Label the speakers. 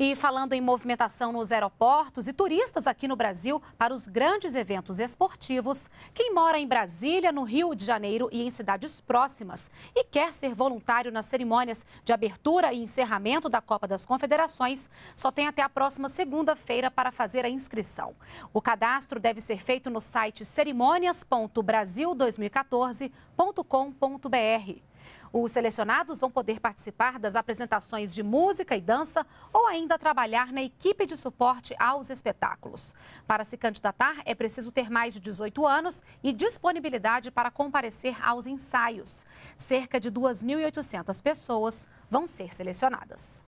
Speaker 1: E falando em movimentação nos aeroportos e turistas aqui no Brasil para os grandes eventos esportivos, quem mora em Brasília, no Rio de Janeiro e em cidades próximas e quer ser voluntário nas cerimônias de abertura e encerramento da Copa das Confederações, só tem até a próxima segunda-feira para fazer a inscrição. O cadastro deve ser feito no site cerimônias.brasil2014.com.br. Os selecionados vão poder participar das apresentações de música e dança ou ainda trabalhar na equipe de suporte aos espetáculos. Para se candidatar, é preciso ter mais de 18 anos e disponibilidade para comparecer aos ensaios. Cerca de 2.800 pessoas vão ser selecionadas.